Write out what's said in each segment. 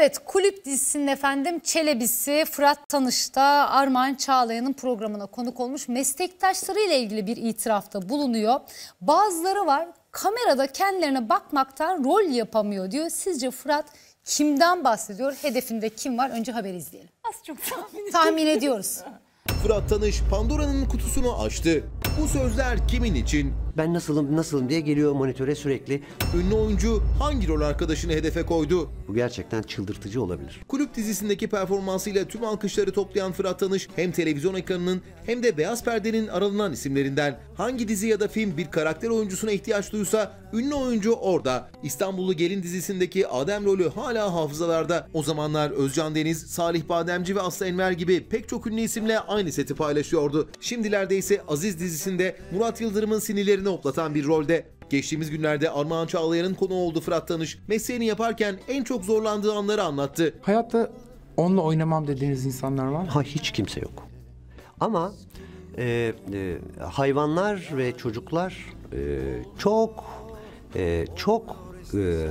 Evet kulüp dizisinin efendim Çelebisi Fırat Tanış'ta Armağan Çağlayan'ın programına konuk olmuş. Meslektaşları ile ilgili bir itirafta bulunuyor. Bazıları var kamerada kendilerine bakmaktan rol yapamıyor diyor. Sizce Fırat kimden bahsediyor? Hedefinde kim var? Önce haber izleyelim. Az çok tahmin, tahmin ediyoruz. Fırat Tanış Pandora'nın kutusunu açtı. Bu sözler kimin için, ben nasılım nasılım diye geliyor monitöre sürekli. Ünlü oyuncu hangi rol arkadaşını hedefe koydu? Bu gerçekten çıldırtıcı olabilir. Kulüp dizisindeki performansıyla tüm alkışları toplayan Fırat Tanış hem televizyon ekranının hem de beyaz perdenin aralanan isimlerinden. Hangi dizi ya da film bir karakter oyuncusuna ihtiyaç duysa ünlü oyuncu orada. İstanbullu Gelin dizisindeki Adem rolü hala hafızalarda. O zamanlar Özcan Deniz, Salih Bademci ve Aslı Enver gibi pek çok ünlü isimle aynı seti paylaşıyordu. Şimdilerde ise Aziz dizisinde Murat Yıldırım'ın sinirleri gözlerini hoplatan bir rolde. Geçtiğimiz günlerde Armağan Çağlayan'ın konu olduğu Fırat Tanış mesleğini yaparken en çok zorlandığı anları anlattı. Hayatta onunla oynamam dediğiniz insanlar var mı? Ha hiç kimse yok. Ama e, e, hayvanlar ve çocuklar e, çok e, çok e,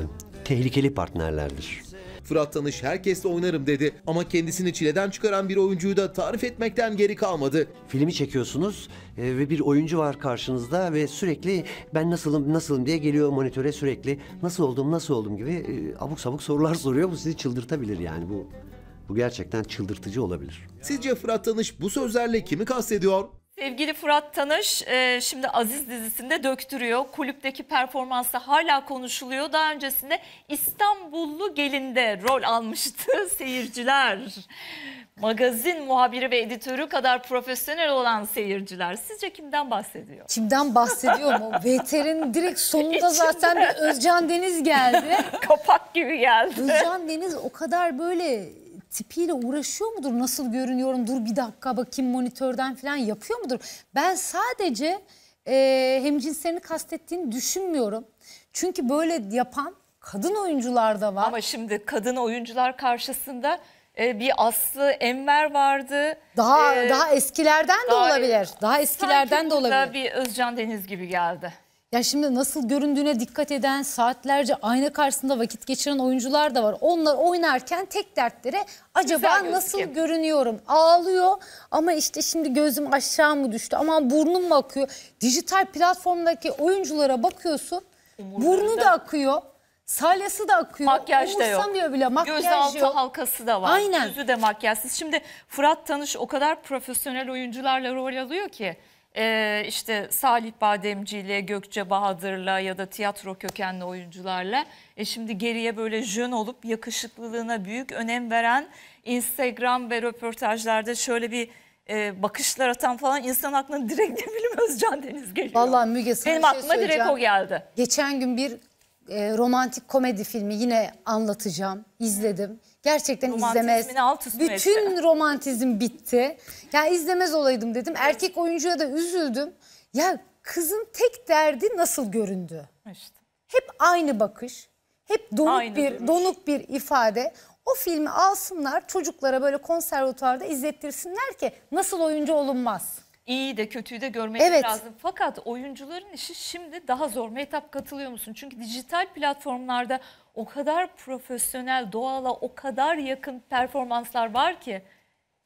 tehlikeli partnerlerdir. Fırat Tanış herkesle oynarım dedi. Ama kendisini çileden çıkaran bir oyuncuyu da tarif etmekten geri kalmadı. Filmi çekiyorsunuz e, ve bir oyuncu var karşınızda ve sürekli ben nasılım nasılım diye geliyor monitöre sürekli nasıl oldum nasıl oldum gibi e, abuk sabuk sorular soruyor. Bu sizi çıldırtabilir yani bu. Bu gerçekten çıldırtıcı olabilir. Sizce Fırat Tanış bu sözlerle kimi kastediyor? Sevgili Fırat Tanış e, şimdi Aziz dizisinde döktürüyor. Kulüpteki performansı hala konuşuluyor. Daha öncesinde İstanbullu Gelin'de rol almıştı seyirciler. Magazin muhabiri ve editörü kadar profesyonel olan seyirciler. Sizce kimden bahsediyor? Kimden bahsediyor mu? VTR'nin direkt sonunda İçinde. zaten bir Özcan Deniz geldi. Kapak gibi geldi. Özcan Deniz o kadar böyle tipiyle uğraşıyor mudur? Nasıl görünüyorum? Dur bir dakika bakayım monitörden falan yapıyor mudur? Ben sadece e, hemcinslerini kastettiğini düşünmüyorum. Çünkü böyle yapan kadın oyuncular da var. Ama şimdi kadın oyuncular karşısında e, bir Aslı Enver vardı. Daha ee, daha eskilerden daha, de olabilir. Daha eskilerden de olabilir. bir Özcan Deniz gibi geldi. Ya şimdi nasıl göründüğüne dikkat eden, saatlerce ayna karşısında vakit geçiren oyuncular da var. Onlar oynarken tek dertleri acaba nasıl görünüyorum? Ağlıyor ama işte şimdi gözüm aşağı mı düştü? Aman burnum mu akıyor? Dijital platformdaki oyunculara bakıyorsun. Burnu da akıyor. Salyası da akıyor. Makyaj da yok. bile makyaj Gözaltı yok. halkası da var. Aynen. Yüzü de makyajsız. Şimdi Fırat Tanış o kadar profesyonel oyuncularla rol alıyor ki e, işte Salih Bademci ile Gökçe Bahadır'la ya da tiyatro kökenli oyuncularla e şimdi geriye böyle jön olup yakışıklılığına büyük önem veren Instagram ve röportajlarda şöyle bir e, bakışlar atan falan insan aklına direkt ne bileyim Özcan Deniz geliyor. Vallahi Müge sana Benim şey aklıma direkt o geldi. Geçen gün bir e, romantik komedi filmi yine anlatacağım. İzledim. Gerçekten izlemez. Alt Bütün etti. romantizm bitti. Ya izlemez olaydım dedim. Erkek oyuncuya da üzüldüm. Ya kızın tek derdi nasıl göründü? İşte. Hep aynı bakış. Hep donuk aynı bir durmuş. donuk bir ifade. O filmi alsınlar çocuklara böyle konservatuvarda izlettirsinler ki nasıl oyuncu olunmaz iyi de kötüyü de görmek evet. lazım. Fakat oyuncuların işi şimdi daha zor. Mehtap katılıyor musun? Çünkü dijital platformlarda o kadar profesyonel, doğala o kadar yakın performanslar var ki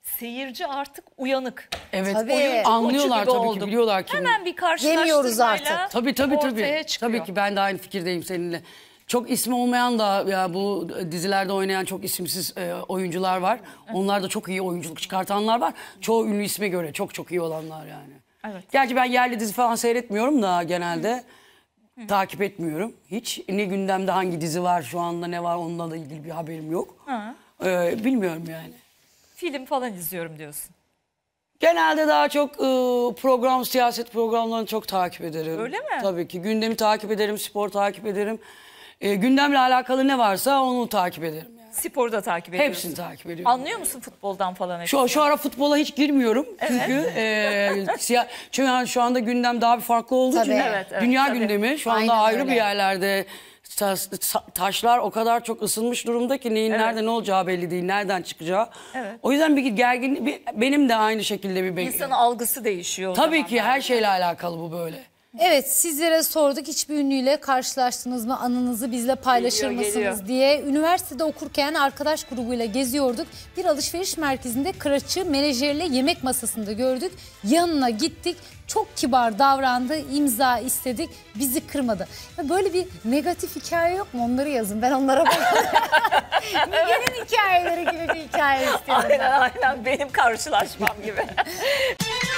seyirci artık uyanık. Evet. Tabii. Oyuncu anlıyorlar tabii oldum. ki biliyorlar ki. Hemen bir karşılaştırmayla Yemiyoruz artık. Tabii tabii tabii. Çıkıyor. Tabii ki ben de aynı fikirdeyim seninle. Çok ismi olmayan da ya bu dizilerde oynayan çok isimsiz e, oyuncular var. Onlar da çok iyi oyunculuk çıkartanlar var. Çoğu ünlü isme göre çok çok iyi olanlar yani. Evet. Gerçi ben yerli dizi falan seyretmiyorum da genelde takip etmiyorum hiç. Ne gündemde hangi dizi var şu anda ne var onunla da ilgili bir haberim yok. Ha. Ee, bilmiyorum yani. Film falan izliyorum diyorsun. Genelde daha çok e, program, siyaset programlarını çok takip ederim. Öyle mi? Tabii ki. Gündemi takip ederim, spor takip ederim e, gündemle alakalı ne varsa onu takip ederim. Yani. Sporu da takip ediyorum. Hepsini takip ediyorum. Anlıyor musun futboldan falan? Şu, şu ara futbola hiç girmiyorum. Çünkü e, siyah, çünkü yani şu anda gündem daha bir farklı olduğu için Evet, evet, dünya tabii. gündemi şu anda ayrı öyle. bir yerlerde taş- taşlar o kadar çok ısınmış durumda ki neyin Evet. nerede ne olacağı belli değil, nereden çıkacağı. Evet. O yüzden bir gergin benim de aynı şekilde bir bekliyorum. İnsanın algısı değişiyor. Tabii ki her şeyle alakalı bu böyle. Evet sizlere sorduk hiçbir ünlüyle karşılaştınız mı anınızı bizle paylaşır Geliyor, mısınız geliyor. diye. Üniversitede okurken arkadaş grubuyla geziyorduk. Bir alışveriş merkezinde kıraçı menajerle yemek masasında gördük. Yanına gittik çok kibar davrandı imza istedik bizi kırmadı. böyle bir negatif hikaye yok mu onları yazın ben onlara bakıyorum. Müge'nin hikayeleri gibi bir hikaye istiyorum. Aynen aynen benim karşılaşmam gibi.